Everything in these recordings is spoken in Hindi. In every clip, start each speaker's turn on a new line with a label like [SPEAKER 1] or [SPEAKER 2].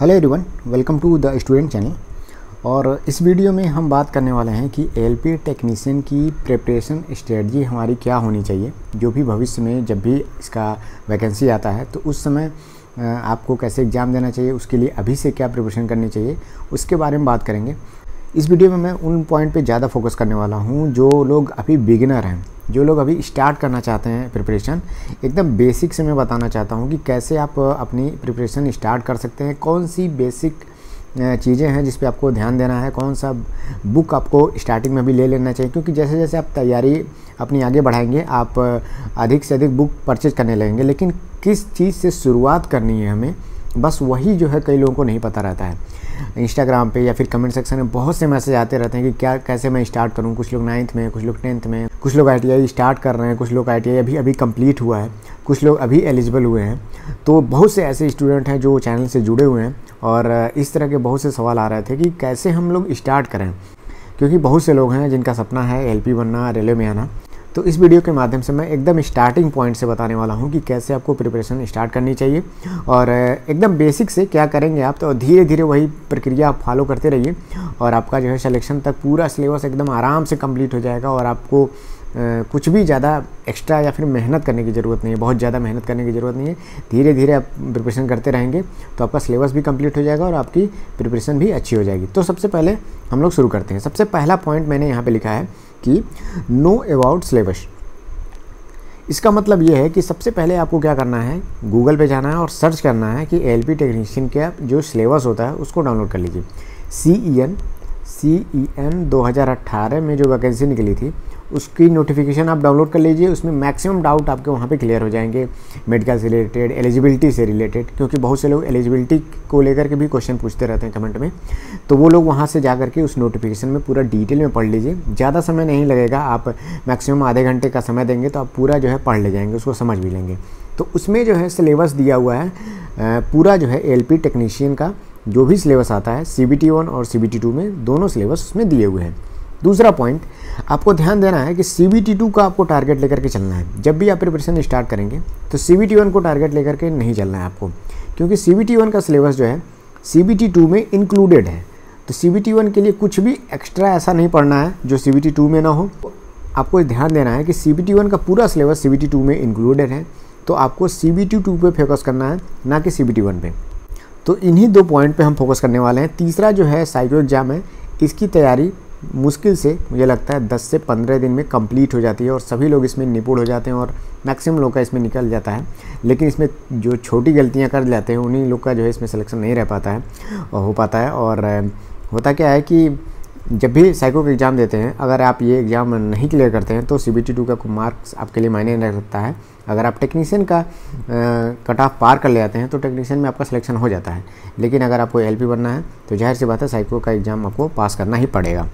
[SPEAKER 1] hello everyone welcome to the student channel और इस वीडियो में हम बात करने वाले हैं कि एल टेक्नीशियन की प्रिपरेशन स्ट्रेटजी हमारी क्या होनी चाहिए जो भी भविष्य में जब भी इसका वैकेंसी आता है तो उस समय आपको कैसे एग्ज़ाम देना चाहिए उसके लिए अभी से क्या प्रिपरेशन करनी चाहिए उसके बारे में बात करेंगे इस वीडियो में मैं उन पॉइंट पे ज़्यादा फोकस करने वाला हूँ जो लोग अभी बिगिनर हैं जो लोग अभी स्टार्ट करना चाहते हैं प्रिपरेशन एकदम बेसिक से मैं बताना चाहता हूँ कि कैसे आप अपनी प्रिपरेशन स्टार्ट कर सकते हैं कौन सी बेसिक चीज़ें हैं जिस पे आपको ध्यान देना है कौन सा बुक आपको स्टार्टिंग में भी ले लेना चाहिए क्योंकि जैसे जैसे आप तैयारी अपनी आगे बढ़ाएंगे आप अधिक से अधिक बुक परचेज करने लगेंगे लेकिन किस चीज़ से शुरुआत करनी है हमें बस वही जो है कई लोगों को नहीं पता रहता है इंस्टाग्राम पे या फिर कमेंट सेक्शन में बहुत से मैसेज आते रहते हैं कि क्या कैसे मैं स्टार्ट करूँ कुछ लोग नाइन्थ में कुछ लोग टेंथ में कुछ लोग आई स्टार्ट कर रहे हैं कुछ लोग आई अभी अभी कम्प्लीट हुआ है कुछ लोग अभी एलिजिबल हुए हैं तो बहुत से ऐसे स्टूडेंट हैं जो चैनल से जुड़े हुए हैं और इस तरह के बहुत से सवाल आ रहे थे कि कैसे हम लोग स्टार्ट करें क्योंकि बहुत से लोग हैं जिनका सपना है एलपी बनना रेलवे में आना तो इस वीडियो के माध्यम से मैं एकदम स्टार्टिंग पॉइंट से बताने वाला हूँ कि कैसे आपको प्रिपरेशन स्टार्ट करनी चाहिए और एकदम बेसिक से क्या करेंगे आप तो धीरे धीरे वही प्रक्रिया आप फॉलो करते रहिए और आपका जो है सलेक्शन तक पूरा सिलेबस एकदम आराम से कम्प्लीट हो जाएगा और आपको कुछ भी ज़्यादा एक्स्ट्रा या फिर मेहनत करने की ज़रूरत नहीं है बहुत ज़्यादा मेहनत करने की ज़रूरत नहीं है धीरे धीरे आप प्रिपरेशन करते रहेंगे तो आपका सिलेबस भी कंप्लीट हो जाएगा और आपकी प्रिपरेशन भी अच्छी हो जाएगी तो सबसे पहले हम लोग शुरू करते हैं सबसे पहला पॉइंट मैंने यहाँ पे लिखा है कि नो अबाउट सिलेबस इसका मतलब ये है कि सबसे पहले आपको क्या करना है गूगल पे जाना है और सर्च करना है कि एल पी टेक्नीशियन का जो सिलेबस होता है उसको डाउनलोड कर लीजिए सी E N C E N दो में जो वैकेंसी निकली थी उसकी नोटिफिकेशन आप डाउनलोड कर लीजिए उसमें मैक्सिमम डाउट आपके वहाँ पे क्लियर हो जाएंगे मेडिकल से रिलेटेड एलिजिबिलिटी से रिलेटेड क्योंकि बहुत से लोग एलिजिबिलिटी को लेकर के भी क्वेश्चन पूछते रहते हैं कमेंट में तो वो लोग वहाँ से जा करके उस नोटिफिकेशन में पूरा डिटेल में पढ़ लीजिए ज़्यादा समय नहीं लगेगा आप मैक्सिमम आधे घंटे का समय देंगे तो आप पूरा जो है पढ़ ले जाएंगे उसको समझ भी लेंगे तो उसमें जो है सिलेबस दिया हुआ है पूरा जो है एल टेक्नीशियन का जो भी सिलेबस आता है सी बी टी वन और सी बी टी टू में दोनों सिलेबस उसमें दिए हुए हैं दूसरा पॉइंट आपको ध्यान देना है कि सी बी टी टू का आपको टारगेट लेकर के चलना है जब भी आप प्रिपरेशन स्टार्ट करेंगे तो सी बी टी वन को टारगेट लेकर के नहीं चलना है आपको क्योंकि सी बी टी वन का सिलेबस जो है सी बी टी टू में इंक्लूडेड है तो सी बी टी वन के लिए कुछ भी एक्स्ट्रा ऐसा नहीं पढ़ना है जो सी बी टी टू में ना हो आपको ध्यान देना है कि सी बी टी वन का पूरा syllabus C B T two में इंक्लूडेड है तो आपको सी बी टी टू पर फोकस करना है ना कि सी बी टी वन पे तो इन्हीं दो पॉइंट पे हम फोकस करने वाले हैं तीसरा जो है साइको एग्ज़ाम है इसकी तैयारी मुश्किल से मुझे लगता है 10 से 15 दिन में कंप्लीट हो जाती है और सभी लोग इसमें निपुण हो जाते हैं और मैक्सिमम लोग का इसमें निकल जाता है लेकिन इसमें जो छोटी गलतियां कर जाते हैं उन्हीं लोग का जो है इसमें सिलेक्शन नहीं रह पाता है हो पाता है और होता क्या है कि जब भी साइको का एग्ज़ाम देते हैं अगर आप ये एग्ज़ाम नहीं क्लियर करते हैं तो सी बी टी टू का मार्क्स आपके लिए मायने रख सकता है अगर आप टेक्नीशियन का कट ऑफ पार कर ले जाते हैं तो टेक्नीशियन में आपका सिलेक्शन हो जाता है लेकिन अगर आपको एल बनना है तो जाहिर सी बात है साइको का एग्ज़ाम आपको पास करना ही पड़ेगा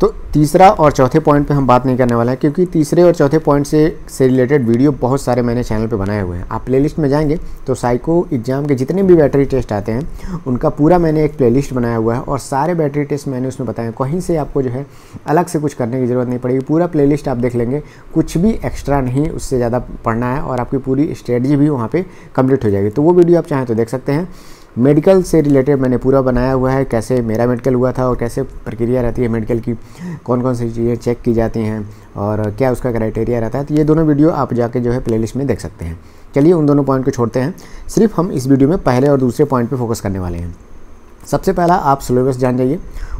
[SPEAKER 1] तो तीसरा और चौथे पॉइंट पे हम बात नहीं करने वाले हैं क्योंकि तीसरे और चौथे पॉइंट से से रिलेटेड वीडियो बहुत सारे मैंने चैनल पे बनाए हुए हैं आप प्लेलिस्ट में जाएंगे तो साइको एग्ज़ाम के जितने भी बैटरी टेस्ट आते हैं उनका पूरा मैंने एक प्लेलिस्ट बनाया हुआ है और सारे बैटरी टेस्ट मैंने उसमें बताए कहीं से आपको जो है अलग से कुछ करने की ज़रूरत नहीं पड़ेगी पूरा प्ले आप देख लेंगे कुछ भी एक्स्ट्रा नहीं उससे ज़्यादा पढ़ना है और आपकी पूरी स्ट्रेटजी भी वहाँ पर कम्प्लीट हो जाएगी तो वो वीडियो आप चाहें तो देख सकते हैं मेडिकल से रिलेटेड मैंने पूरा बनाया हुआ है कैसे मेरा मेडिकल हुआ था और कैसे प्रक्रिया रहती है मेडिकल की कौन कौन सी चीज़ें चेक की जाती हैं और क्या उसका क्राइटेरिया रहता है तो ये दोनों वीडियो आप जाके जो है प्लेलिस्ट में देख सकते हैं चलिए उन दोनों पॉइंट को छोड़ते हैं सिर्फ हम इस वीडियो में पहले और दूसरे पॉइंट पर फोकस करने वाले हैं सबसे पहला आप सिलेबस जान जाइए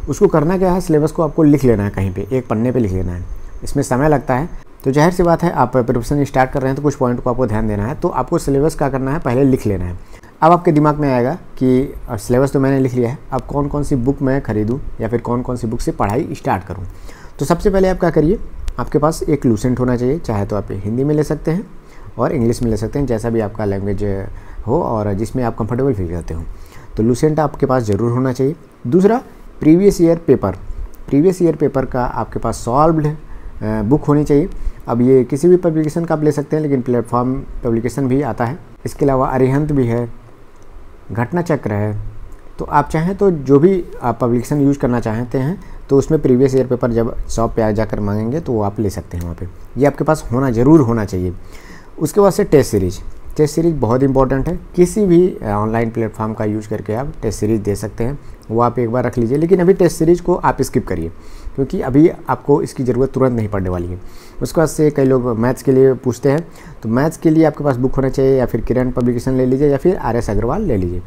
[SPEAKER 1] उसको करना क्या है सिलेबस को आपको लिख लेना है कहीं पे एक पन्ने पे लिख लेना है इसमें समय लगता है तो जाहिर सी बात है आप प्रिपरेशन स्टार्ट कर रहे हैं तो कुछ पॉइंट को आपको ध्यान देना है तो आपको सिलेबस क्या करना है पहले लिख लेना है अब आपके दिमाग में आएगा कि सिलेबस तो मैंने लिख लिया है अब कौन कौन सी बुक मैं खरीदूँ या फिर कौन कौन सी बुक से पढ़ाई स्टार्ट करूँ तो सबसे पहले आप क्या करिए आपके पास एक लूसेंट होना चाहिए चाहे तो आप हिंदी में ले सकते हैं और इंग्लिश में ले सकते हैं जैसा भी आपका लैंग्वेज हो और जिसमें आप कंफर्टेबल फील करते हो तो लूसेंट आपके पास ज़रूर होना चाहिए दूसरा previous year paper previous year paper का आपके पास सॉल्वड बुक होनी चाहिए अब ये किसी भी पब्लिकेशन का आप ले सकते हैं लेकिन प्लेटफॉर्म पब्लिकेशन भी आता है इसके अलावा अरिहंत भी है घटना चक्र है तो आप चाहें तो जो भी आप पब्लिकेशन यूज करना चाहते हैं तो उसमें प्रीवियस ईयर पेपर जब शॉप पे आ जाकर मांगेंगे तो वो आप ले सकते हैं वहाँ पे ये आपके पास होना ज़रूर होना चाहिए उसके बाद से टेस्ट सीरीज़ टेस्ट सीरीज बहुत इंपॉर्टेंट है किसी भी ऑनलाइन प्लेटफॉर्म का यूज करके आप टेस्ट सीरीज दे सकते हैं वो आप एक बार रख लीजिए लेकिन अभी टेस्ट सीरीज को आप स्किप करिए क्योंकि अभी आपको इसकी ज़रूरत तुरंत नहीं पड़ने वाली है उसके बाद से कई लोग मैथ्स के लिए पूछते हैं तो मैथ्स के लिए आपके पास बुक होना चाहिए या फिर किरण पब्लिकेशन ले लीजिए या फिर आर एस अग्रवाल ले लीजिए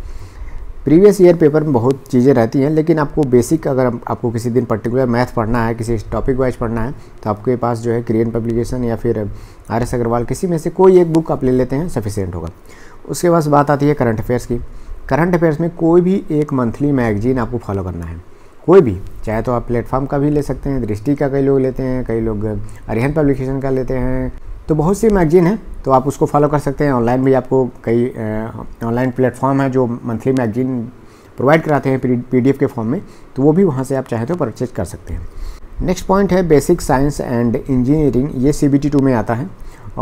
[SPEAKER 1] प्रीवियस ईयर पेपर में बहुत चीज़ें रहती हैं लेकिन आपको बेसिक अगर आपको किसी दिन पर्टिकुलर मैथ पढ़ना है किसी टॉपिक वाइज पढ़ना है तो आपके पास जो है क्रियन पब्लिकेशन या फिर आर एस अग्रवाल किसी में से कोई एक बुक आप ले लेते हैं सफिशियंट होगा उसके बाद बात आती है करंट अफेयर्स की करंट अफेयर्स में कोई भी एक मंथली मैगजीन आपको फॉलो करना है कोई भी चाहे तो आप प्लेटफॉर्म का भी ले सकते हैं दृष्टि का कई लोग लेते हैं कई लोग अरिहन पब्लिकेशन का लेते हैं तो बहुत सी मैगजीन है तो आप उसको फॉलो कर सकते हैं ऑनलाइन भी आपको कई ऑनलाइन प्लेटफॉर्म है जो मंथली मैगजीन प्रोवाइड कराते हैं पी के फॉर्म में तो वो भी वहाँ से आप चाहे तो परचेज कर सकते हैं नेक्स्ट पॉइंट है बेसिक साइंस एंड इंजीनियरिंग ये सी बी टी टू में आता है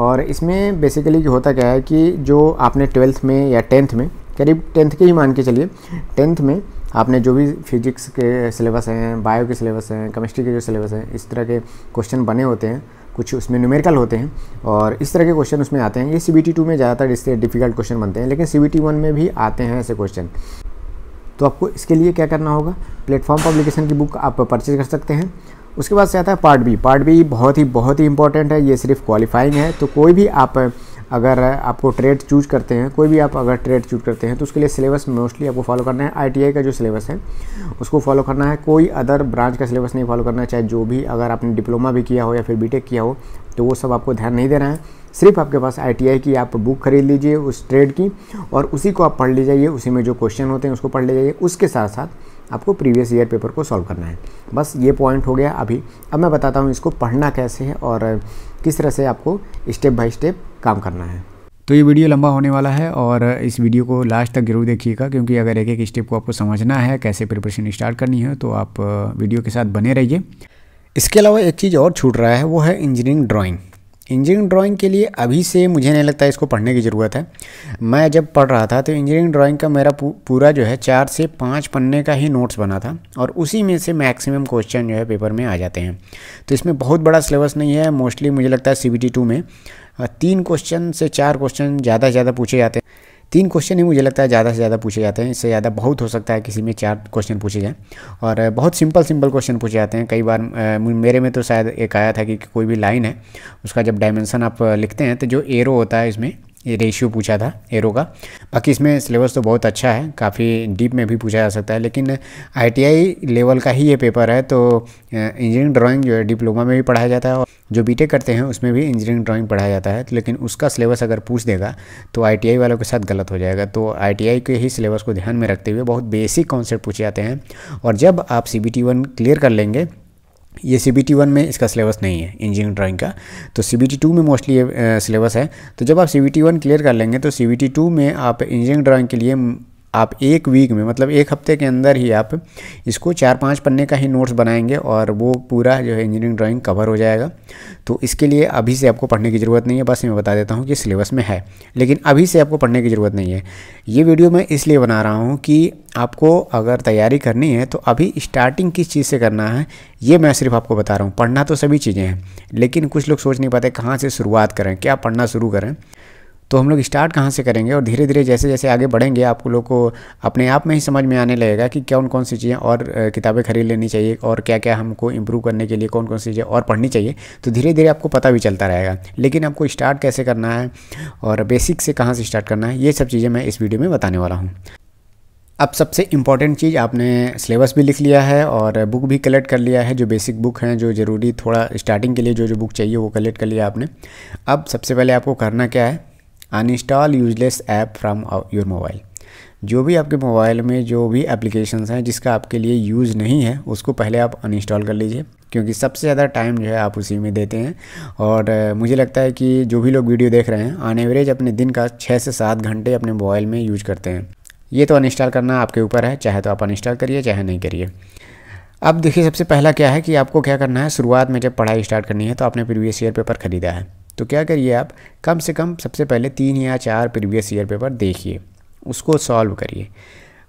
[SPEAKER 1] और इसमें बेसिकली होता क्या है कि जो आपने ट्वेल्थ में या टेंथ में करीब टेंथ के ही मान के चलिए टेंथ में आपने जो भी फिजिक्स के सिलेबस हैं बायो के सिलेबस हैं केमिस्ट्री के जो सिलेबस हैं इस तरह के क्वेश्चन बने होते हैं कुछ उसमें न्यूमेरिकल होते हैं और इस तरह के क्वेश्चन उसमें आते हैं ये सी बी टी टू में ज़्यादातर इससे डिफ़िकल्ट क्वेश्चन बनते हैं लेकिन सी बी टी वन में भी आते हैं ऐसे क्वेश्चन तो आपको इसके लिए क्या करना होगा प्लेटफॉर्म पब्लिकेशन की बुक आप परचेज कर सकते हैं उसके बाद से आता है पार्ट बी पार्ट बी बहुत ही बहुत ही इंपॉर्टेंट है ये सिर्फ क्वालिफाइंग है तो कोई भी आप अगर आपको ट्रेड चूज करते हैं कोई भी आप अगर ट्रेड चूज करते हैं तो उसके लिए सिलेबस मोस्टली आपको फॉलो करना है आई का जो सिलेबस है उसको फॉलो करना है कोई अदर ब्रांच का सिलेबस नहीं फॉलो करना है चाहे जो भी अगर आपने डिप्लोमा भी किया हो या फिर बी किया हो तो वो सब आपको ध्यान नहीं देना है सिर्फ आपके पास आई की आप बुक खरीद लीजिए उस ट्रेड की और उसी को आप पढ़ लीजिए उसी में जो क्वेश्चन होते हैं उसको पढ़ लीजिए उसके साथ साथ आपको प्रीवियस ईयर पेपर को सॉल्व करना है बस ये पॉइंट हो गया अभी अब मैं बताता हूँ इसको पढ़ना कैसे है और किस तरह से आपको स्टेप बाई स्टेप काम करना है तो ये वीडियो लंबा होने वाला है और इस वीडियो को लास्ट तक जरूर देखिएगा क्योंकि अगर एक एक स्टेप को आपको समझना है कैसे प्रिपरेशन स्टार्ट करनी है तो आप वीडियो के साथ बने रहिए इसके अलावा एक चीज़ और छूट रहा है वो है इंजीनियरिंग ड्राइंग इंजीनियरिंग ड्राइंग के लिए अभी से मुझे नहीं लगता इसको पढ़ने की ज़रूरत है मैं जब पढ़ रहा था तो इंजीनियरिंग ड्राइंग का मेरा पूरा जो है चार से पाँच पन्ने का ही नोट्स बना था और उसी में से मैक्सिमम क्वेश्चन जो है पेपर में आ जाते हैं तो इसमें बहुत बड़ा सिलेबस नहीं है मोस्टली मुझे लगता है सी बी में तीन क्वेश्चन से चार क्वेश्चन ज़्यादा से ज़्यादा पूछे जाते हैं तीन क्वेश्चन ही मुझे लगता है ज़्यादा से ज़्यादा पूछे जाते हैं इससे ज़्यादा बहुत हो सकता है किसी में चार क्वेश्चन पूछे जाएँ और बहुत सिंपल सिंपल क्वेश्चन पूछे जाते हैं कई बार मेरे में तो शायद एक आया था कि कोई भी लाइन है उसका जब डायमेंसन आप लिखते हैं तो जो एरो होता है इसमें ये रेशियो पूछा था एरो का बाकी इसमें सिलेबस तो बहुत अच्छा है काफ़ी डीप में भी पूछा जा सकता है लेकिन आईटीआई लेवल का ही ये पेपर है तो इंजीनियरिंग ड्राइंग जो है डिप्लोमा में भी पढ़ाया जाता है और जो बीटेक करते हैं उसमें भी इंजीनियरिंग ड्राइंग पढ़ाया जाता है तो लेकिन उसका सिलेबस अगर पूछ देगा तो आई वालों के साथ गलत हो जाएगा तो आई के ही सिलेबस को ध्यान में रखते हुए बहुत बेसिक कॉन्सेप्ट पूछे जाते हैं और जब आप सी बी क्लियर कर लेंगे ये सी बी टी वन में इसका सिलेबस नहीं है इंजीनियरिंग ड्राइंग का तो सी बी टी टू में मोस्टली ये सिलेबस है तो जब आप C B T one clear कर लेंगे तो सी बी टी टू में आप इंजीनियरिंग ड्राइंग के लिए आप एक वीक में मतलब एक हफ्ते के अंदर ही आप इसको चार पाँच पन्ने का ही नोट्स बनाएंगे और वो पूरा जो है इंजीनियरिंग ड्राइंग कवर हो जाएगा तो इसके लिए अभी से आपको पढ़ने की ज़रूरत नहीं है बस मैं बता देता हूँ कि सिलेबस में है लेकिन अभी से आपको पढ़ने की ज़रूरत नहीं है ये वीडियो मैं इसलिए बना रहा हूँ कि आपको अगर तैयारी करनी है तो अभी स्टार्टिंग किस चीज़ से करना है ये मैं सिर्फ आपको बता रहा हूँ पढ़ना तो सभी चीज़ें हैं लेकिन कुछ लोग सोच नहीं पाते कहाँ से शुरुआत करें क्या पढ़ना शुरू करें तो हम लोग स्टार्ट कहाँ से करेंगे और धीरे धीरे जैसे जैसे आगे बढ़ेंगे आप लोग को अपने आप में ही समझ में आने लगेगा कि कौन कौन सी चीज़ें और किताबें खरीद लेनी चाहिए और क्या क्या हमको इम्प्रूव करने के लिए कौन कौन सी चीज़ें और पढ़नी चाहिए तो धीरे धीरे आपको पता भी चलता रहेगा लेकिन आपको स्टार्ट कैसे करना है और बेसिक से कहाँ से स्टार्ट करना है ये सब चीज़ें मैं इस वीडियो में बताने वाला हूँ अब सबसे इम्पॉर्टेंट चीज़ आपने सिलेबस भी लिख लिया है और बुक भी कलेक्ट कर लिया है जो बेसिक बुक हैं जो ज़रूरी थोड़ा स्टार्टिंग के लिए जो जो बुक चाहिए वो कलेक्ट कर लिया आपने अब सबसे पहले आपको करना क्या है uninstall useless app from your mobile जो भी आपके मोबाइल में जो भी एप्लीकेशंस हैं जिसका आपके लिए यूज़ नहीं है उसको पहले आप अनइंस्टॉल कर लीजिए क्योंकि सबसे ज़्यादा टाइम जो है आप उसी में देते हैं और मुझे लगता है कि जो भी लोग वीडियो देख रहे हैं ऑन एवरेज अपने दिन का छः से सात घंटे अपने मोबाइल में यूज करते हैं ये तो अनइंस्टॉल करना आपके ऊपर है चाहे तो आप अनइंस्टॉल करिए चाहे नहीं करिए अब देखिए सबसे पहला क्या है कि आपको क्या करना है शुरुआत में जब पढ़ाई स्टार्ट करनी है तो आपने प्रीवियस ईयर पेपर ख़रीदा है तो क्या करिए आप कम से कम सबसे पहले तीन या चार प्रीवियस ईयर पेपर देखिए उसको सॉल्व करिए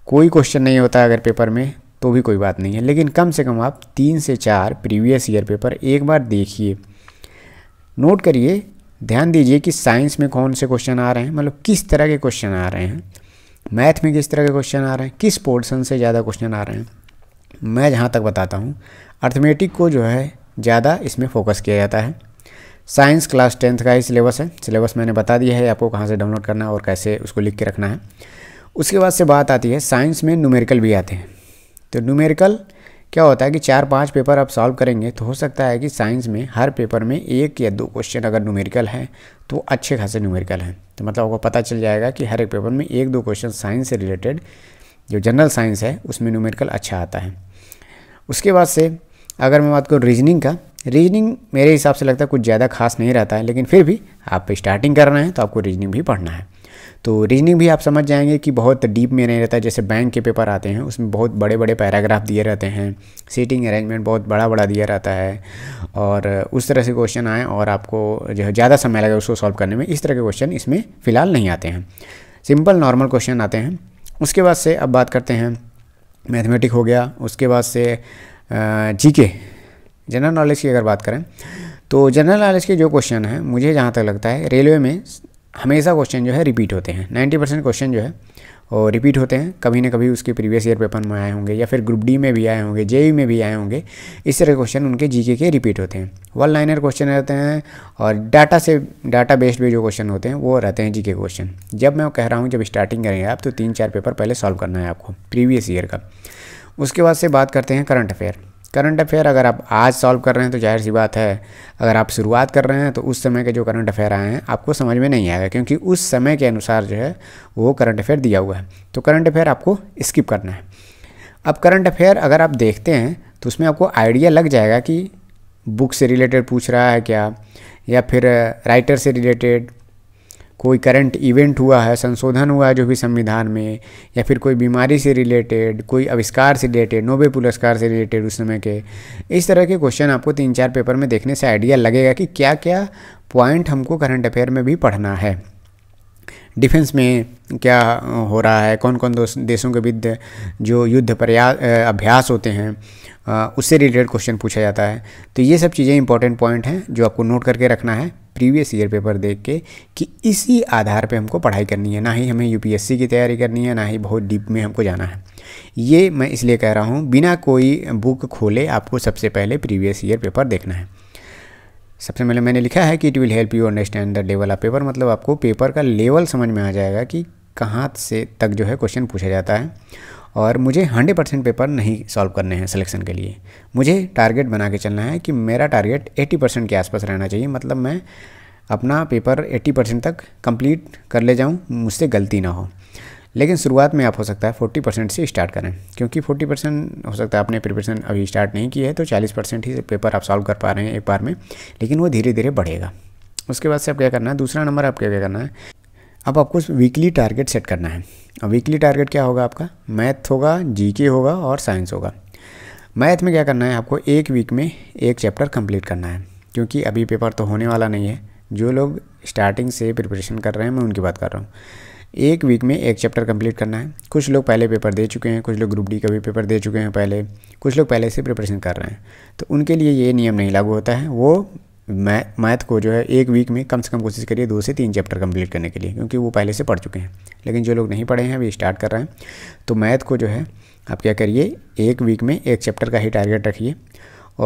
[SPEAKER 1] कोई क्वेश्चन नहीं होता अगर पेपर में तो भी कोई बात नहीं है लेकिन कम से कम आप तीन से चार प्रीवियस ईयर पेपर एक बार देखिए नोट करिए ध्यान दीजिए कि साइंस में कौन से क्वेश्चन आ रहे हैं मतलब किस तरह के क्वेश्चन आ रहे हैं मैथ में किस तरह के क्वेश्चन आ रहे हैं किस पोर्शन से ज़्यादा क्वेश्चन आ रहे हैं मैं जहाँ तक बताता हूँ अर्थमेटिक को जो है ज़्यादा इसमें फोकस किया जाता है साइंस क्लास टेंथ का ही सिलेबस है सिलेबस मैंने बता दिया है आपको कहाँ से डाउनलोड करना है और कैसे उसको लिख के रखना है उसके बाद से बात आती है साइंस में न्यूमेरिकल भी आते हैं तो न्यूमेरिकल क्या होता है कि चार पांच पेपर आप सॉल्व करेंगे तो हो सकता है कि साइंस में हर पेपर में एक या दो क्वेश्चन अगर न्यूमेरिकल है तो अच्छे खासे न्यूमेरिकल हैं तो मतलब आपको पता चल जाएगा कि हर एक पेपर में एक दो क्वेश्चन साइंस से रिलेटेड जो जनरल साइंस है उसमें न्यूमेरिकल अच्छा आता है उसके बाद से अगर मैं बात करूँ रीजनिंग का रीजनिंग मेरे हिसाब से लगता है कुछ ज़्यादा खास नहीं रहता है लेकिन फिर भी आप स्टार्टिंग कर रहे हैं तो आपको रीजनिंग भी पढ़ना है तो रीजनिंग भी आप समझ जाएंगे कि बहुत डीप में नहीं रहता जैसे बैंक के पेपर आते हैं उसमें बहुत बड़े बड़े पैराग्राफ दिए रहते हैं सीटिंग अरेंजमेंट बहुत बड़ा बड़ा दिया रहता है और उस तरह से क्वेश्चन आए और आपको जो है ज़्यादा समय लगे उसको सॉल्व करने में इस तरह के क्वेश्चन इसमें फ़िलहाल नहीं आते हैं सिंपल नॉर्मल क्वेश्चन आते हैं उसके बाद से अब बात करते हैं मैथमेटिक हो गया उसके बाद से जी के जनरल नॉलेज की अगर बात करें तो जनरल नॉलेज के जो क्वेश्चन हैं मुझे जहाँ तक लगता है रेलवे में हमेशा क्वेश्चन जो है रिपीट होते हैं नाइन्टी परसेंट क्वेश्चन जो है वो रिपीट होते हैं कभी ना कभी उसके प्रीवियस ईयर पेपर में आए होंगे या फिर ग्रुप डी में भी आए होंगे जे e में भी आए होंगे इस तरह के क्वेश्चन उनके जी के रिपीट होते हैं वन लाइनर क्वेश्चन रहते हैं और डाटा से डाटा बेस्ड भी जो क्वेश्चन होते हैं वो रहते हैं जी क्वेश्चन जब मैं कह रहा हूँ जब स्टार्टिंग करेंगे आप तो तीन चार पेपर पहले सॉल्व करना है आपको प्रीवियस ईयर का उसके बाद से बात करते हैं करंट अफेयर करंट अफेयर अगर आप आज सॉल्व कर रहे हैं तो जाहिर सी बात है अगर आप शुरुआत कर रहे हैं तो उस समय के जो करंट अफेयर आए हैं आपको समझ में नहीं आएगा क्योंकि उस समय के अनुसार जो है वो करंट अफेयर दिया हुआ है तो करंट अफेयर आपको स्किप करना है अब करंट अफेयर अगर आप देखते हैं तो उसमें आपको आइडिया लग जाएगा कि बुक से रिलेटेड पूछ रहा है क्या या फिर राइटर से रिलेटेड कोई करंट इवेंट हुआ है संशोधन हुआ है जो भी संविधान में या फिर कोई बीमारी से रिलेटेड कोई आविष्कार से रिलेटेड नोबे पुरस्कार से रिलेटेड उस समय के इस तरह के क्वेश्चन आपको तीन चार पेपर में देखने से आइडिया लगेगा कि क्या क्या पॉइंट हमको करंट अफेयर में भी पढ़ना है डिफेंस में क्या हो रहा है कौन कौन देशों के विद्ध जो युद्ध प्रयास अभ्यास होते हैं उससे रिलेटेड क्वेश्चन पूछा जाता है तो ये सब चीज़ें इंपॉर्टेंट पॉइंट हैं जो आपको नोट करके रखना है प्रीवियस ईयर पेपर देख के कि इसी आधार पे हमको पढ़ाई करनी है ना ही हमें यूपीएससी की तैयारी करनी है ना ही बहुत डीप में हमको जाना है ये मैं इसलिए कह रहा हूँ बिना कोई बुक खोले आपको सबसे पहले प्रीवियस ईयर पेपर देखना है सबसे पहले मैंने लिखा है कि it will help you understand the level of paper मतलब आपको पेपर का लेवल समझ में आ जाएगा कि कहाँ से तक जो है क्वेश्चन पूछा जाता है और मुझे हंड्रेड परसेंट पेपर नहीं सॉल्व करने हैं सिलेक्शन के लिए मुझे टारगेट बना के चलना है कि मेरा टारगेट एट्टी परसेंट के आसपास रहना चाहिए मतलब मैं अपना पेपर एट्टी परसेंट तक कंप्लीट कर ले जाऊँ मुझसे गलती ना हो लेकिन शुरुआत में आप हो सकता है फोर्टी परसेंट से स्टार्ट करें क्योंकि फोर्टी परसेंट हो सकता है आपने प्रिपरेशन अभी स्टार्ट नहीं की है तो चालीस परसेंट ही पेपर आप सॉल्व कर पा रहे हैं एक बार में लेकिन वो धीरे धीरे बढ़ेगा उसके बाद से आप क्या करना है दूसरा नंबर आप क्या करना है अब आपको वीकली टारगेट सेट करना है अब वीकली टारगेट क्या होगा आपका मैथ होगा जी होगा और साइंस होगा मैथ में क्या करना है आपको एक वीक में एक चैप्टर कंप्लीट करना है क्योंकि अभी पेपर तो होने वाला नहीं है जो लोग स्टार्टिंग से प्रिपरेशन कर रहे हैं मैं उनकी बात कर रहा हूँ एक वीक में एक चैप्टर कंप्लीट करना है कुछ लोग पहले पेपर दे चुके हैं कुछ लोग ग्रुप डी का भी पेपर दे चुके हैं पहले कुछ लोग पहले से प्रिपरेशन कर रहे हैं तो उनके लिए ये नियम नहीं लागू होता है वो मैथ को जो है एक वीक में कम से कम कोशिश करिए दो से तीन चैप्टर कंप्लीट करने के लिए क्योंकि वो पहले से पढ़ चुके हैं लेकिन जो लोग नहीं पढ़े हैं अभी स्टार्ट कर रहे हैं तो मैथ को जो है आप क्या करिए एक वीक में एक चैप्टर का ही टारगेट रखिए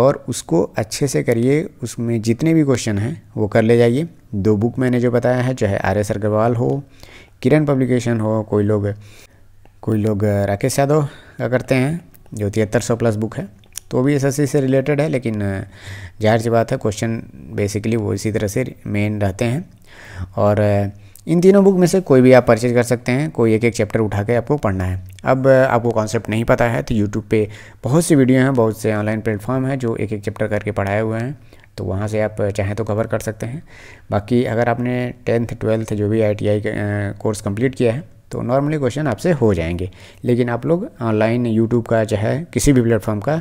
[SPEAKER 1] और उसको अच्छे से करिए उसमें जितने भी क्वेश्चन हैं वो कर ले जाइए दो बुक मैंने जो बताया है चाहे आर एस अग्रवाल हो किरण पब्लिकेशन हो कोई लोग कोई लोग राकेश यादव का करते हैं जो तिहत्तर सौ प्लस बुक है तो भी एस से रिलेटेड है लेकिन जाहिर सी बात है क्वेश्चन बेसिकली वो इसी तरह से मेन रहते हैं और इन तीनों बुक में से कोई भी आप परचेज कर सकते हैं कोई एक एक चैप्टर उठा के आपको पढ़ना है अब आपको कॉन्सेप्ट नहीं पता है तो यूट्यूब पे बहुत सी वीडियो हैं बहुत से ऑनलाइन प्लेटफॉर्म हैं जो एक एक चैप्टर करके पढ़ाए हुए हैं तो वहाँ से आप चाहें तो कवर कर सकते हैं बाकी अगर आपने टेंथ ट्वेल्थ जो भी आई कोर्स कंप्लीट किया है तो नॉर्मली क्वेश्चन आपसे हो जाएंगे लेकिन आप लोग ऑनलाइन यूट्यूब का चाहे किसी भी प्लेटफॉर्म का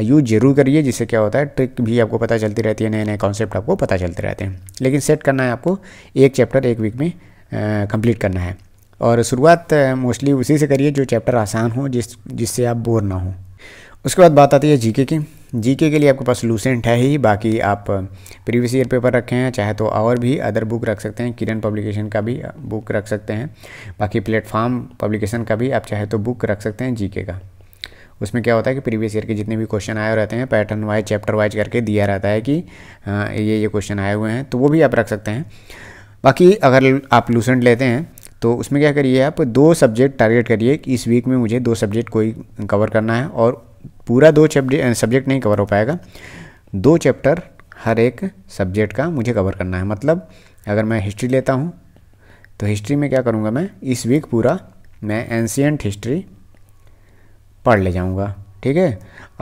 [SPEAKER 1] यूज जरूर करिए जिससे क्या होता है ट्रिक भी आपको पता चलती रहती है नए नए कॉन्सेप्ट आपको पता चलते रहते हैं लेकिन सेट करना है आपको एक चैप्टर एक वीक में कम्प्लीट करना है और शुरुआत मोस्टली उसी से करिए जो चैप्टर आसान हो जिस जिससे आप बोर ना हों उसके बाद बात आती है जीके की जीके के लिए आपके पास लूसेंट है ही बाकी आप प्रीवियस ईयर पेपर रखे हैं चाहे तो और भी अदर बुक रख सकते हैं किरण पब्लिकेशन का भी बुक रख सकते हैं बाकी प्लेटफार्म पब्लिकेशन का भी आप चाहे तो बुक रख सकते हैं जीके का उसमें क्या होता है कि प्रीवियस ईयर के जितने भी क्वेश्चन आए रहते हैं पैटर्न वाइज चैप्टर वाइज करके दिया रहता है कि ये ये क्वेश्चन आए हुए हैं तो वो भी आप रख सकते हैं बाकी अगर आप लूसेंट लेते हैं तो उसमें क्या करिए आप दो सब्जेक्ट टारगेट करिए कि इस वीक में मुझे दो सब्जेक्ट कोई कवर करना है और पूरा दो सब्जेक्ट नहीं कवर हो पाएगा दो चैप्टर हर एक सब्जेक्ट का मुझे कवर करना है मतलब अगर मैं हिस्ट्री लेता हूँ तो हिस्ट्री में क्या करूँगा मैं इस वीक पूरा मैं एंशियंट हिस्ट्री पढ़ ले जाऊँगा ठीक है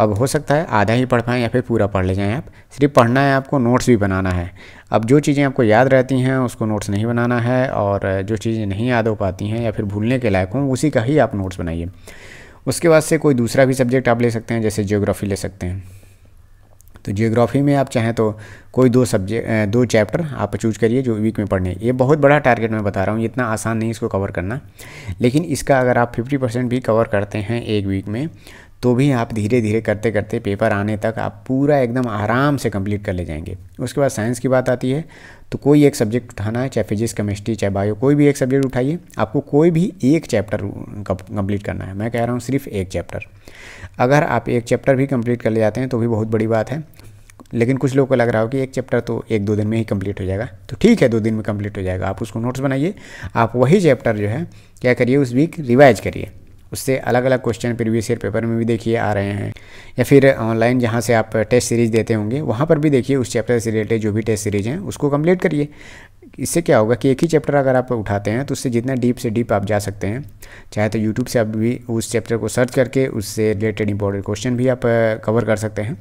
[SPEAKER 1] अब हो सकता है आधा ही पढ़ पाएँ या फिर पूरा पढ़ ले जाएँ आप सिर्फ पढ़ना है आपको नोट्स भी बनाना है अब जो चीज़ें आपको याद रहती हैं उसको नोट्स नहीं बनाना है और जो चीज़ें नहीं याद हो पाती हैं या फिर भूलने के लायक हों उसी का ही आप नोट्स बनाइए उसके बाद से कोई दूसरा भी सब्जेक्ट आप ले सकते हैं जैसे जियोग्राफी ले सकते हैं तो जियोग्राफी में आप चाहें तो कोई दो सब्जेक्ट दो चैप्टर आप चूज करिए जो वीक में पढ़ने ये बहुत बड़ा टारगेट मैं बता रहा हूँ इतना आसान नहीं इसको कवर करना लेकिन इसका अगर आप फिफ्टी परसेंट भी कवर करते हैं एक वीक में तो भी आप धीरे धीरे करते करते पेपर आने तक आप पूरा एकदम आराम से कंप्लीट कर ले जाएंगे उसके बाद साइंस की बात आती है तो कोई एक सब्जेक्ट उठाना है चाहे फिजिक्स केमिस्ट्री चाहे बायो कोई भी एक सब्जेक्ट उठाइए आपको कोई भी एक चैप्टर कंप्लीट करना है मैं कह रहा हूँ सिर्फ एक चैप्टर अगर आप एक चैप्टर भी कंप्लीट कर ले जाते हैं तो भी बहुत बड़ी बात है लेकिन कुछ लोगों को लग रहा हो कि एक चैप्टर तो एक दो दिन में ही कंप्लीट हो जाएगा तो ठीक है दो दिन में कंप्लीट हो जाएगा आप उसको नोट्स बनाइए आप वही चैप्टर जो है क्या करिए उस वीक रिवाइज करिए उससे अलग अलग क्वेश्चन प्रीवियस ईयर पेपर में भी देखिए आ रहे हैं या फिर ऑनलाइन जहाँ से आप टेस्ट सीरीज़ देते होंगे वहाँ पर भी देखिए उस चैप्टर से रिलेटेड जो भी टेस्ट सीरीज़ हैं उसको कंप्लीट करिए इससे क्या होगा कि एक ही चैप्टर अगर आप उठाते हैं तो उससे जितना डीप से डीप आप जा सकते हैं चाहे तो यूट्यूब से आप भी उस चैप्टर को सर्च करके उससे रिलेटेड इंपॉर्टेंट क्वेश्चन भी आप कवर कर सकते हैं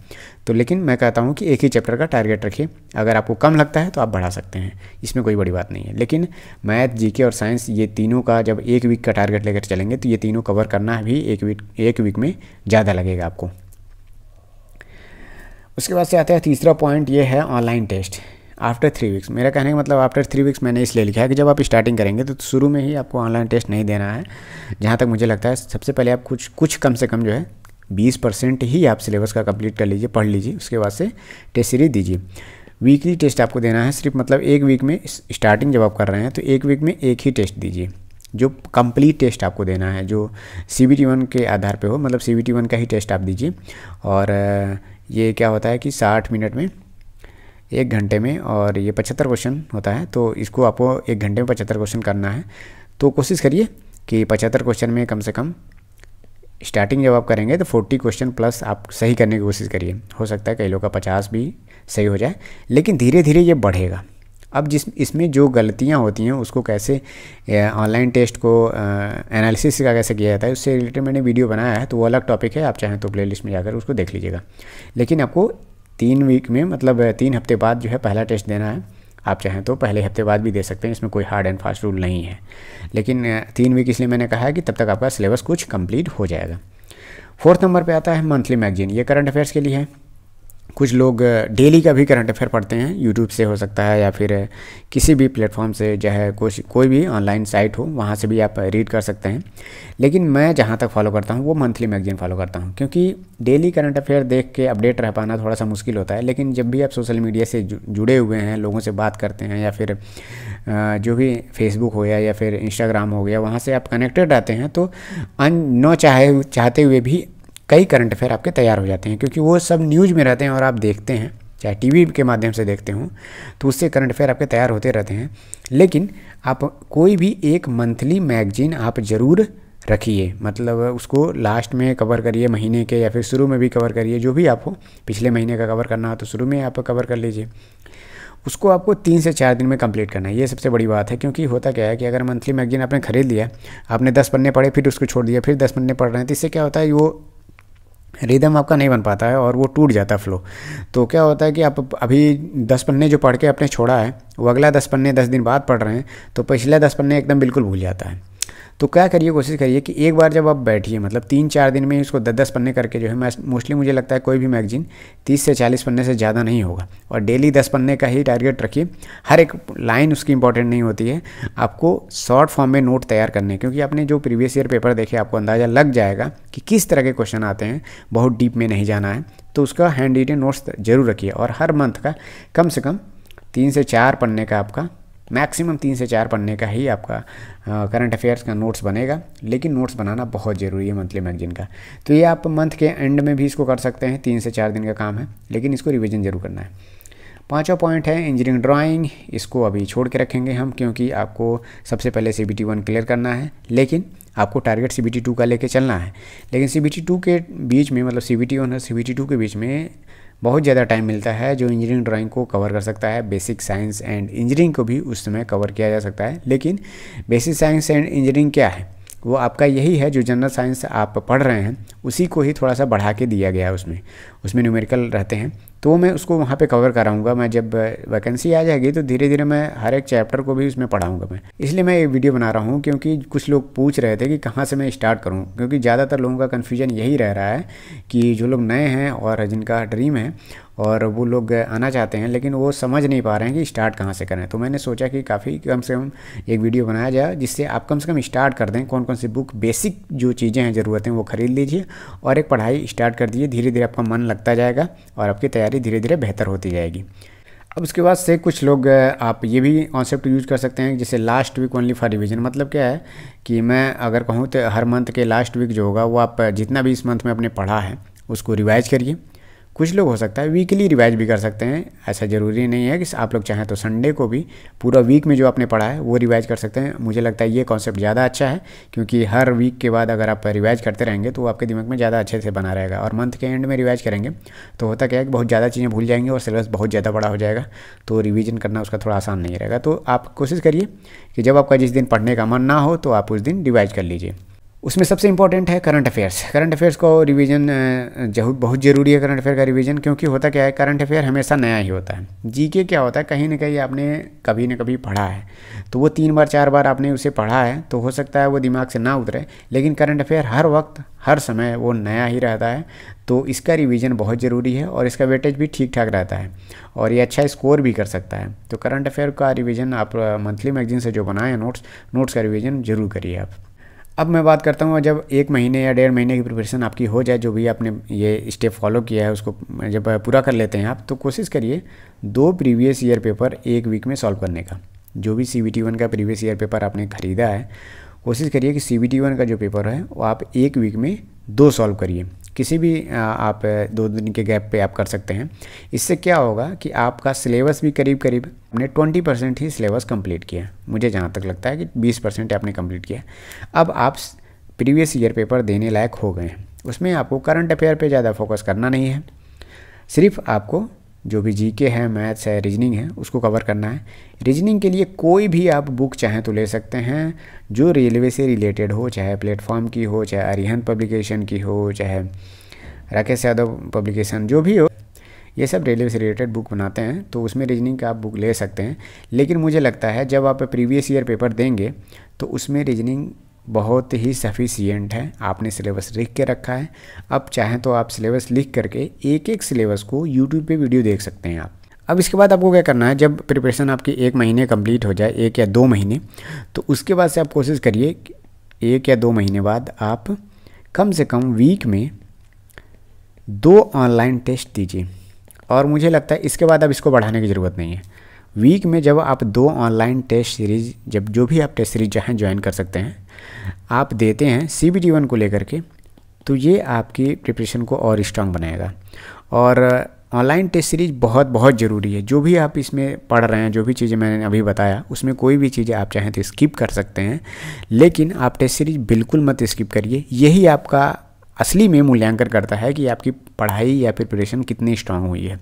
[SPEAKER 1] तो लेकिन मैं कहता हूँ कि एक ही चैप्टर का टारगेट रखिए अगर आपको कम लगता है तो आप बढ़ा सकते हैं इसमें कोई बड़ी बात नहीं है लेकिन मैथ जी और साइंस ये तीनों का जब एक वीक का टारगेट लेकर चलेंगे तो ये तीनों कवर करना भी एक वीक एक वीक में ज़्यादा लगेगा आपको उसके बाद से आता है तीसरा पॉइंट ये है online test after three weeks मेरा कहने का मतलब आफ्टर थ्री वीक्स मैंने इसलिए लिखा है कि जब आप स्टार्टिंग करेंगे तो शुरू में ही आपको ऑनलाइन टेस्ट नहीं देना है जहाँ तक मुझे लगता है सबसे पहले आप कुछ कुछ कम से कम जो है बीस परसेंट ही आप सिलेबस का कंप्लीट कर लीजिए पढ़ लीजिए उसके बाद से टेस्ट सीरीज दीजिए वीकली टेस्ट आपको देना है सिर्फ मतलब एक वीक में स्टार्टिंग जब आप कर रहे हैं तो एक वीक में एक ही टेस्ट दीजिए जो कंप्लीट टेस्ट आपको देना है जो सी बी टी वन के आधार पे हो मतलब सी बी टी वन का ही टेस्ट आप दीजिए और ये क्या होता है कि साठ मिनट में एक घंटे में और ये पचहत्तर क्वेश्चन होता है तो इसको आपको एक घंटे में पचहत्तर क्वेश्चन करना है तो कोशिश करिए कि पचहत्तर क्वेश्चन में कम से कम स्टार्टिंग जब आप करेंगे तो फोर्टी क्वेश्चन प्लस आप सही करने की कोशिश करिए हो सकता है कई लोग का पचास भी सही हो जाए लेकिन धीरे धीरे ये बढ़ेगा अब जिस इसमें जो गलतियां होती हैं उसको कैसे ऑनलाइन टेस्ट को एनालिसिस का कैसे किया जाता है उससे रिलेटेड मैंने वीडियो बनाया है तो वो अलग टॉपिक है आप चाहें तो प्लेलिस्ट में जाकर उसको देख लीजिएगा लेकिन आपको तीन वीक में मतलब तीन हफ्ते बाद जो है पहला टेस्ट देना है आप चाहें तो पहले हफ्ते बाद भी दे सकते हैं इसमें कोई हार्ड एंड फास्ट रूल नहीं है लेकिन तीन वीक इसलिए मैंने कहा है कि तब तक आपका सिलेबस कुछ कंप्लीट हो जाएगा फोर्थ नंबर पे आता है मंथली मैगजीन ये करंट अफेयर्स के लिए है कुछ लोग डेली का भी करंट अफेयर पढ़ते हैं यूट्यूब से हो सकता है या फिर किसी भी प्लेटफॉर्म से जो है कुछ कोई भी ऑनलाइन साइट हो वहाँ से भी आप रीड कर सकते हैं लेकिन मैं जहाँ तक फॉलो करता हूँ वो मंथली मैगजीन फॉलो करता हूँ क्योंकि डेली करंट अफेयर देख के अपडेट रह पाना थोड़ा सा मुश्किल होता है लेकिन जब भी आप सोशल मीडिया से जुड़े हुए हैं लोगों से बात करते हैं या फिर जो भी फेसबुक हो गया या फिर इंस्टाग्राम हो गया वहाँ से आप कनेक्टेड रहते हैं तो अन न चाहे चाहते हुए भी कई करंट अफेयर आपके तैयार हो जाते हैं क्योंकि वो सब न्यूज़ में रहते हैं और आप देखते हैं चाहे टीवी के माध्यम से देखते हों तो उससे करंट अफेयर आपके तैयार होते रहते हैं लेकिन आप कोई भी एक मंथली मैगजीन आप ज़रूर रखिए मतलब उसको लास्ट में कवर करिए महीने के या फिर शुरू में भी कवर करिए जो भी आपको पिछले महीने का कवर करना हो तो शुरू में आप कवर कर लीजिए उसको आपको तीन से चार दिन में कंप्लीट करना है ये सबसे बड़ी बात है क्योंकि होता क्या है कि अगर मंथली मैगजीन आपने खरीद लिया आपने दस पन्ने पढ़े फिर उसको छोड़ दिया फिर दस पन्ने पढ़ रहे हैं तो इससे क्या होता है वो रिदम आपका नहीं बन पाता है और वो टूट जाता है फ्लो तो क्या होता है कि आप अभी दस पन्ने जो पढ़ के आपने छोड़ा है वो अगला दस पन्ने दस दिन बाद पढ़ रहे हैं तो पिछले दस पन्ने एकदम बिल्कुल भूल जाता है तो क्या करिए कोशिश करिए कि एक बार जब आप बैठिए मतलब तीन चार दिन में इसको दस दस पन्ने करके जो है मोस्टली मुझे लगता है कोई भी मैगजीन तीस से चालीस पन्ने से ज़्यादा नहीं होगा और डेली दस पन्ने का ही टारगेट रखिए हर एक लाइन उसकी इंपॉर्टेंट नहीं होती है आपको शॉर्ट फॉर्म में नोट तैयार करने क्योंकि आपने जो प्रीवियस ईयर पेपर देखे आपको अंदाज़ा लग जाएगा कि किस तरह के क्वेश्चन आते हैं बहुत डीप में नहीं जाना है तो उसका हैंड रिटेन नोट्स जरूर रखिए और हर मंथ का कम से कम तीन से चार पन्ने का आपका मैक्सिमम तीन से चार पन्ने का ही आपका करंट अफेयर्स का नोट्स बनेगा लेकिन नोट्स बनाना बहुत ज़रूरी है मंथली मैगजीन का तो ये आप मंथ के एंड में भी इसको कर सकते हैं तीन से चार दिन का काम है लेकिन इसको रिविज़न ज़रूर करना है पाँचवा पॉइंट है इंजीनियरिंग ड्राइंग इसको अभी छोड़ के रखेंगे हम क्योंकि आपको सबसे पहले C B T one clear करना है लेकिन आपको target C B T two का लेके चलना है लेकिन सी बी टी टू के बीच में मतलब सी बी टी वन और सी बी टी टू के बीच में बहुत ज़्यादा टाइम मिलता है जो इंजीनियरिंग ड्राइंग को कवर कर सकता है बेसिक साइंस एंड इंजीनियरिंग को भी उस समय कवर किया जा सकता है लेकिन बेसिक साइंस एंड इंजीनियरिंग क्या है वो आपका यही है जो जनरल साइंस आप पढ़ रहे हैं उसी को ही थोड़ा सा बढ़ा के दिया गया है उसमें उसमें न्यूमेरिकल रहते हैं तो वो मैं उसको वहाँ पे कवर कराऊंगा मैं जब वैकेंसी आ जाएगी तो धीरे धीरे मैं हर एक चैप्टर को भी उसमें पढ़ाऊंगा मैं इसलिए मैं ये वीडियो बना रहा हूँ क्योंकि कुछ लोग पूछ रहे थे कि कहाँ से मैं स्टार्ट करूँ क्योंकि ज़्यादातर लोगों का कन्फ्यूजन यही रह रहा है कि जो लोग नए हैं और जिनका ड्रीम है और वो लोग आना चाहते हैं लेकिन वो समझ नहीं पा रहे हैं कि स्टार्ट कहाँ से करें तो मैंने सोचा कि काफ़ी कम से कम एक वीडियो बनाया जाए जिससे आप कम से कम स्टार्ट कर दें कौन कौन सी बुक बेसिक जो चीज़ें हैं ज़रूरतें वो ख़रीद लीजिए और एक पढ़ाई स्टार्ट कर दीजिए धीरे धीरे आपका मन लगता जाएगा और आपकी तैयारी धीरे धीरे बेहतर होती जाएगी अब उसके बाद से कुछ लोग आप ये भी कॉन्सेप्ट यूज कर सकते हैं जैसे last week only for revision मतलब क्या है कि मैं अगर कहूँ तो हर मंथ के लास्ट वीक जो होगा वो आप जितना भी इस मंथ में आपने पढ़ा है उसको रिवाइज करिए कुछ लोग हो सकता है वीकली रिवाइज भी कर सकते हैं ऐसा ज़रूरी नहीं है कि आप लोग चाहें तो संडे को भी पूरा वीक में जो आपने पढ़ा है वो रिवाइज कर सकते हैं मुझे लगता है ये कॉन्सेप्ट ज़्यादा अच्छा है क्योंकि हर वीक के बाद अगर आप रिवाइज करते रहेंगे तो आपके दिमाग में ज़्यादा अच्छे से बना रहेगा और मंथ के एंड में रिवाइज करेंगे तो होता क्या है कि बहुत ज़्यादा चीज़ें भूल जाएंगे और सिलेबस बहुत ज़्यादा बड़ा हो जाएगा तो रिविज़न करना उसका थोड़ा आसान नहीं रहेगा तो आप कोशिश करिए कि जब आपका जिस दिन पढ़ने का मन ना हो तो आप उस दिन रिवाइज कर लीजिए उसमें सबसे इंपॉर्टेंट है करंट अफेयर्स करंट अफेयर्स को रिवीजन बहुत ज़रूरी है करंट अफेयर का रिवीजन क्योंकि होता क्या है करंट अफेयर हमेशा नया ही होता है जी के क्या होता है कहीं ना कहीं आपने कभी ना कभी पढ़ा है तो वो तीन बार चार बार आपने उसे पढ़ा है तो हो सकता है वो दिमाग से ना उतरे लेकिन करंट अफेयर हर वक्त हर समय वो नया ही रहता है तो इसका रिवीजन बहुत ज़रूरी है और इसका वेटेज भी ठीक ठाक रहता है और ये अच्छा स्कोर भी कर सकता है तो करंट अफेयर का रिवीजन आप मंथली मैगजीन से जो बनाए नोट्स नोट्स का रिवीजन ज़रूर करिए आप अब मैं बात करता हूँ जब एक महीने या डेढ़ महीने की प्रिपरेशन आपकी हो जाए जो भी आपने ये स्टेप फॉलो किया है उसको जब पूरा कर लेते हैं आप तो कोशिश करिए दो प्रीवियस ईयर पेपर एक वीक में सॉल्व करने का जो भी सी वी टी वन का प्रीवियस ईयर पेपर आपने ख़रीदा है कोशिश करिए कि सी वी टी वन का जो पेपर है वो आप एक वीक में दो सॉल्व करिए किसी भी आप दो दिन के गैप पे आप कर सकते हैं इससे क्या होगा कि आपका सिलेबस भी करीब करीब हमने 20 परसेंट ही सिलेबस कंप्लीट किया मुझे जहाँ तक लगता है कि 20 परसेंट आपने कंप्लीट किया अब आप प्रीवियस ईयर पेपर देने लायक हो गए हैं उसमें आपको करंट अफेयर पर ज़्यादा फोकस करना नहीं है सिर्फ आपको जो भी जीके है मैथ्स है रीजनिंग है उसको कवर करना है रीजनिंग के लिए कोई भी आप बुक चाहें तो ले सकते हैं जो रेलवे से रिलेटेड हो चाहे प्लेटफॉर्म की हो चाहे अरिहन पब्लिकेशन की हो चाहे राकेश यादव पब्लिकेशन जो भी हो ये सब रेलवे से रिलेटेड बुक बनाते हैं तो उसमें रीजनिंग का आप बुक ले सकते हैं लेकिन मुझे लगता है जब आप प्रीवियस ईयर पेपर देंगे तो उसमें रीजनिंग बहुत ही सफिशियंट है आपने सिलेबस लिख के रखा है अब चाहें तो आप सिलेबस लिख करके एक एक सिलेबस को यूट्यूब पे वीडियो देख सकते हैं आप अब इसके बाद आपको क्या करना है जब प्रिपरेशन आपकी एक महीने कंप्लीट हो जाए एक या दो महीने तो उसके बाद से आप कोशिश करिए एक या दो महीने बाद आप कम से कम वीक में दो ऑनलाइन टेस्ट दीजिए और मुझे लगता है इसके बाद अब इसको बढ़ाने की ज़रूरत नहीं है वीक में जब आप दो ऑनलाइन टेस्ट सीरीज जब जो भी आप टेस्ट सीरीज चाहें ज्वाइन कर सकते हैं आप देते हैं सी बी टी वन को लेकर के तो ये आपकी प्रिपरेशन को और स्ट्रांग बनाएगा और ऑनलाइन टेस्ट सीरीज बहुत बहुत ज़रूरी है जो भी आप इसमें पढ़ रहे हैं जो भी चीज़ें मैंने अभी बताया उसमें कोई भी चीज़ें आप चाहें तो स्किप कर सकते हैं लेकिन आप टेस्ट सीरीज बिल्कुल मत स्किप करिए यही आपका असली में मूल्यांकन करता है कि आपकी पढ़ाई या प्रिपरेशन कितनी स्ट्रांग हुई है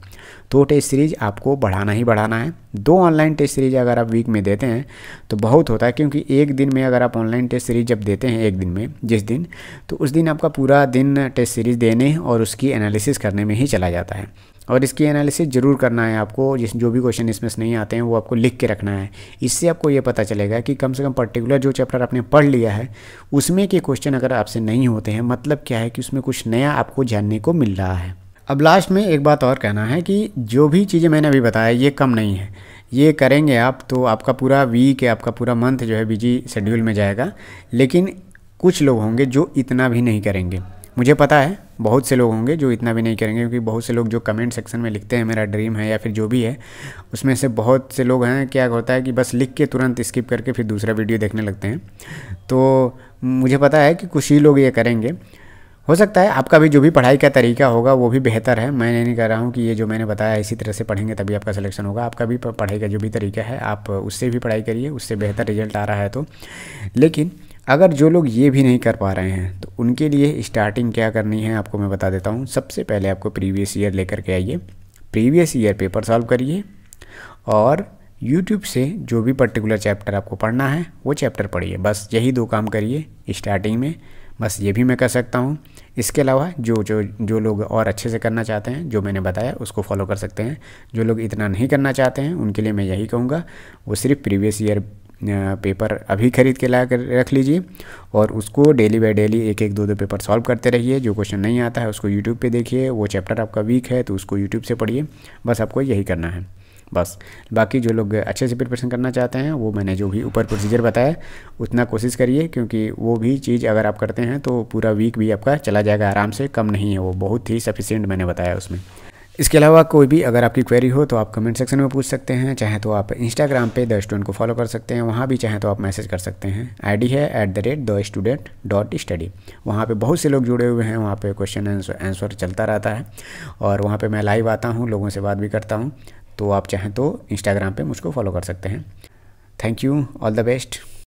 [SPEAKER 1] तो टेस्ट सीरीज़ आपको बढ़ाना ही बढ़ाना है दो ऑनलाइन टेस्ट सीरीज़ अगर आप वीक में देते हैं तो बहुत होता है क्योंकि एक दिन में अगर आप ऑनलाइन टेस्ट सीरीज़ जब देते हैं एक दिन में जिस दिन तो उस दिन आपका पूरा दिन टेस्ट सीरीज़ देने और उसकी एनालिसिस करने में ही चला जाता है और इसकी एनालिसिस ज़रूर करना है आपको जिस जो भी क्वेश्चन इसमें से नहीं आते हैं वो आपको लिख के रखना है इससे आपको ये पता चलेगा कि कम से कम पर्टिकुलर जो चैप्टर आपने पढ़ लिया है उसमें के क्वेश्चन अगर आपसे नहीं होते हैं मतलब क्या है कि उसमें कुछ नया आपको जानने को मिल रहा है अब लास्ट में एक बात और कहना है कि जो भी चीज़ें मैंने अभी बताया ये कम नहीं है ये करेंगे आप तो आपका पूरा वीक या आपका पूरा मंथ जो है बिजी शेड्यूल में जाएगा लेकिन कुछ लोग होंगे जो इतना भी नहीं करेंगे मुझे पता है बहुत से लोग होंगे जो इतना भी नहीं करेंगे क्योंकि बहुत से लोग जो कमेंट सेक्शन में लिखते हैं मेरा ड्रीम है या फिर जो भी है उसमें से बहुत से लोग हैं क्या होता है कि बस लिख के तुरंत स्किप करके फिर दूसरा वीडियो देखने लगते हैं तो मुझे पता है कि कुछ ही लोग ये करेंगे हो सकता है आपका भी जो भी पढ़ाई का तरीका होगा वो भी बेहतर है मैं नहीं कह रहा हूँ कि ये जो मैंने बताया इसी तरह से पढ़ेंगे तभी आपका सिलेक्शन होगा आपका भी पढ़ाई का जो भी तरीका है आप उससे भी पढ़ाई करिए उससे बेहतर रिजल्ट आ रहा है तो लेकिन अगर जो लोग ये भी नहीं कर पा रहे हैं तो उनके लिए स्टार्टिंग क्या करनी है आपको मैं बता देता हूँ सबसे पहले आपको प्रीवियस ईयर लेकर के आइए प्रीवियस ईयर पेपर सॉल्व करिए और यूट्यूब से जो भी पर्टिकुलर चैप्टर आपको पढ़ना है वो चैप्टर पढ़िए बस यही दो काम करिए स्टार्टिंग में बस ये भी मैं कर सकता हूँ इसके अलावा जो जो जो लोग और अच्छे से करना चाहते हैं जो मैंने बताया उसको फॉलो कर सकते हैं जो लोग इतना नहीं करना चाहते हैं उनके लिए मैं यही कहूँगा वो सिर्फ प्रीवियस ईयर पेपर अभी खरीद के ला कर रख लीजिए और उसको डेली बाय डेली एक एक दो दो पेपर सॉल्व करते रहिए जो क्वेश्चन नहीं आता है उसको यूट्यूब पे देखिए वो चैप्टर आपका वीक है तो उसको यूट्यूब से पढ़िए बस आपको यही करना है बस बाकी जो लोग अच्छे से प्रिपरेशन करना चाहते हैं वो मैंने जो भी ऊपर प्रोसीजर बताया उतना कोशिश करिए क्योंकि वो भी चीज़ अगर आप करते हैं तो पूरा वीक भी आपका चला जाएगा आराम से कम नहीं है वो बहुत ही सफ़िशियंट मैंने बताया उसमें इसके अलावा कोई भी अगर आपकी क्वेरी हो तो आप कमेंट सेक्शन में पूछ सकते हैं चाहे तो आप इंस्टाग्राम पे द स्टूडेंट को फॉलो कर सकते हैं वहाँ भी चाहे तो आप मैसेज कर सकते हैं आईडी है at the rate the student dot study वहाँ पर बहुत से लोग जुड़े हुए हैं वहाँ पे क्वेश्चन आंसर चलता रहता है और वहाँ पर मैं लाइव आता हूँ लोगों से बात भी करता हूँ तो आप चाहें तो इंस्टाग्राम पर मुझको फॉलो कर सकते हैं thank you all the best